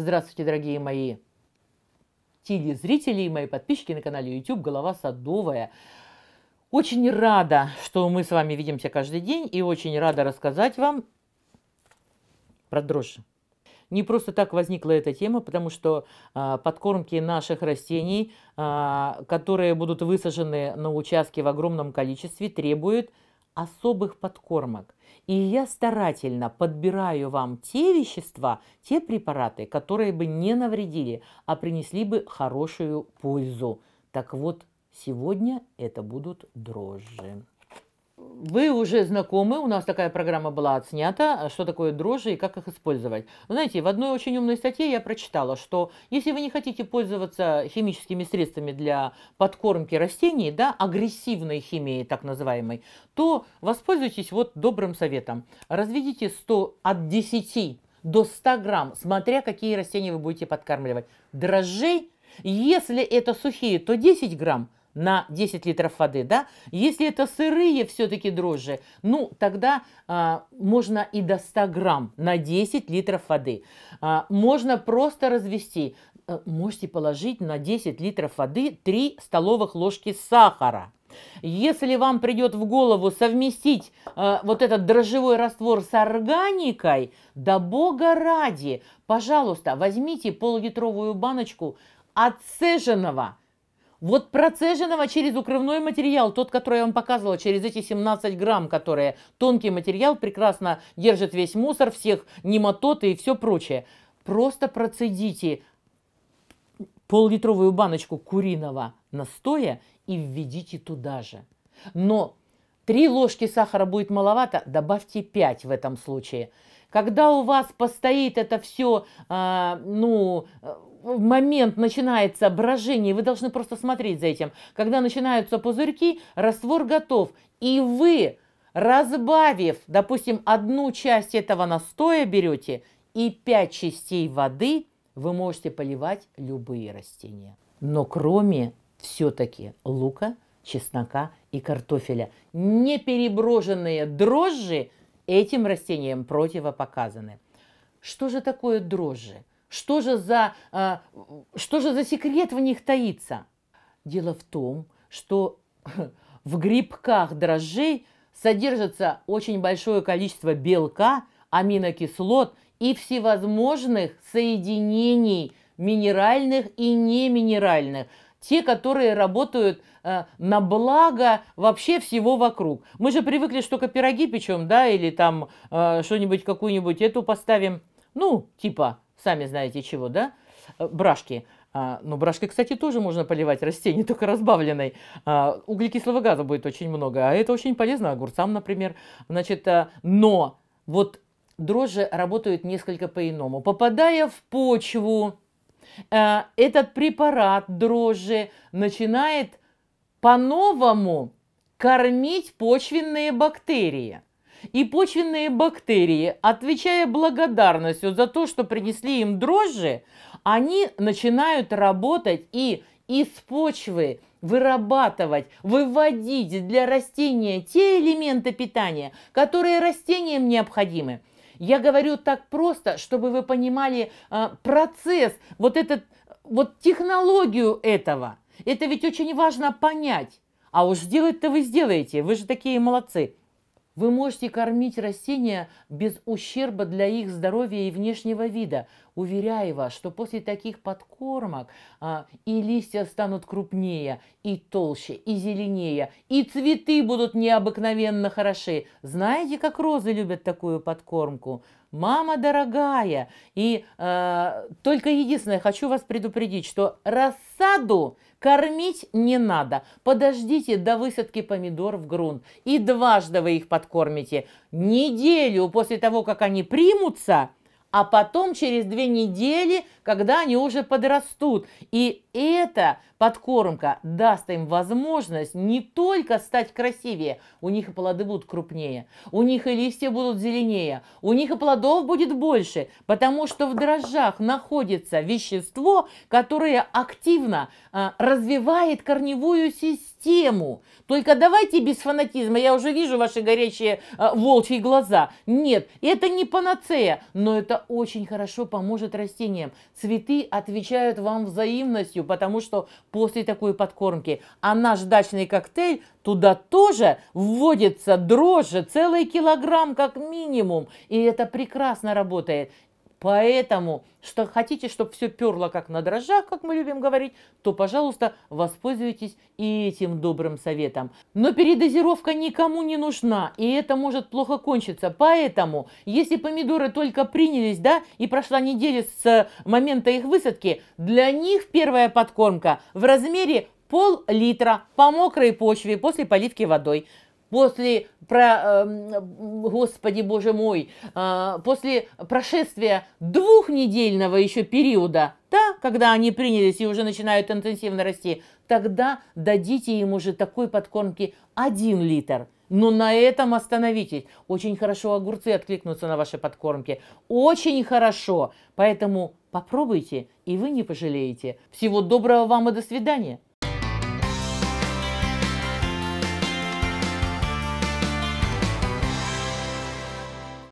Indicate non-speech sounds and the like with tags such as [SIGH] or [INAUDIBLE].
Здравствуйте, дорогие мои телезрители и мои подписчики на канале YouTube «Голова садовая». Очень рада, что мы с вами видимся каждый день и очень рада рассказать вам про дрожжи. Не просто так возникла эта тема, потому что э, подкормки наших растений, э, которые будут высажены на участке в огромном количестве, требуют особых подкормок. И я старательно подбираю вам те вещества, те препараты, которые бы не навредили, а принесли бы хорошую пользу. Так вот, сегодня это будут дрожжи вы уже знакомы, у нас такая программа была отснята, а что такое дрожжи и как их использовать. Вы знаете, в одной очень умной статье я прочитала, что если вы не хотите пользоваться химическими средствами для подкормки растений, да, агрессивной химией так называемой, то воспользуйтесь вот добрым советом. Разведите 100 от 10 до 100 грамм, смотря какие растения вы будете подкармливать. Дрожжей, если это сухие, то 10 грамм, на 10 литров воды, да? Если это сырые все-таки дрожжи, ну, тогда а, можно и до 100 грамм на 10 литров воды. А, можно просто развести. А, можете положить на 10 литров воды 3 столовых ложки сахара. Если вам придет в голову совместить э, вот этот дрожжевой раствор с органикой, да бога ради, пожалуйста, возьмите полулитровую баночку отцеженного вот процеженного через укрывной материал, тот, который я вам показывала, через эти 17 грамм, которые тонкий материал прекрасно держит весь мусор, всех нематоты и все прочее. Просто процедите пол-литровую баночку куриного настоя и введите туда же. Но 3 ложки сахара будет маловато, добавьте 5 в этом случае. Когда у вас постоит это все, а, ну, э, ну, момент начинается брожение, вы должны просто смотреть за этим. Когда начинаются пузырьки, раствор готов. И вы, разбавив, допустим, одну часть этого настоя берете и 5 частей воды, вы можете поливать любые растения. Но кроме все-таки лука, чеснока и картофеля. Не переброженные дрожжи этим растениям противопоказаны. Что же такое дрожжи? Что же за, э, что же за секрет в них таится? Дело в том, что [LAUGHS] в грибках дрожжей содержится очень большое количество белка, аминокислот и всевозможных соединений минеральных и неминеральных, те, которые работают э, на благо вообще всего вокруг. Мы же привыкли, что только пироги печем, да, или там э, что-нибудь, какую-нибудь эту поставим, ну, типа сами знаете чего, да, э, брашки. А, ну, брашкой, кстати, тоже можно поливать растения, [LAUGHS] только разбавленной. А, углекислого газа будет очень много, а это очень полезно огурцам, например. Значит, а, но вот дрожжи работают несколько по-иному. Попадая в почву, а, этот препарат дрожжи начинает по-новому кормить почвенные бактерии – и почвенные бактерии, отвечая благодарностью за то, что принесли им дрожжи, они начинают работать и из почвы вырабатывать, выводить для растения те элементы питания, которые растениям необходимы. Я говорю так просто, чтобы вы понимали э, процесс, вот, этот, вот технологию этого. Это ведь очень важно понять. А уж сделать-то вы сделаете, вы же такие молодцы. Вы можете кормить растения без ущерба для их здоровья и внешнего вида. Уверяю вас, что после таких подкормок а, и листья станут крупнее, и толще, и зеленее, и цветы будут необыкновенно хороши. Знаете, как розы любят такую подкормку? мама дорогая. И э, только единственное, хочу вас предупредить, что рассаду кормить не надо. Подождите до высадки помидор в грунт. И дважды вы их подкормите. Неделю после того, как они примутся, а потом через две недели, когда они уже подрастут. И эта подкормка даст им возможность не только стать красивее, у них и плоды будут крупнее, у них и листья будут зеленее, у них и плодов будет больше, потому что в дрожжах находится вещество, которое активно а, развивает корневую систему. Только давайте без фанатизма, я уже вижу ваши горячие а, волчьи глаза. Нет, это не панацея, но это очень хорошо поможет растениям. Цветы отвечают вам взаимностью, потому что после такой подкормки. А наш дачный коктейль туда тоже вводится дрожжи, целый килограмм как минимум. И это прекрасно работает. Поэтому, что хотите, чтобы все перло как на дрожжах, как мы любим говорить, то, пожалуйста, воспользуйтесь и этим добрым советом. Но передозировка никому не нужна, и это может плохо кончиться. Поэтому, если помидоры только принялись, да, и прошла неделя с э, момента их высадки, для них первая подкормка в размере пол-литра по мокрой почве после поливки водой – после, про, эм, Господи Боже мой, а, после прошествия двухнедельного еще периода, да, когда они принялись и уже начинают интенсивно расти, тогда дадите ему же такой подкормки 1 литр. Но ну, на этом остановитесь. Очень хорошо огурцы откликнутся на ваши подкормки. Очень хорошо. Поэтому попробуйте, и вы не пожалеете. Всего доброго вам и до свидания.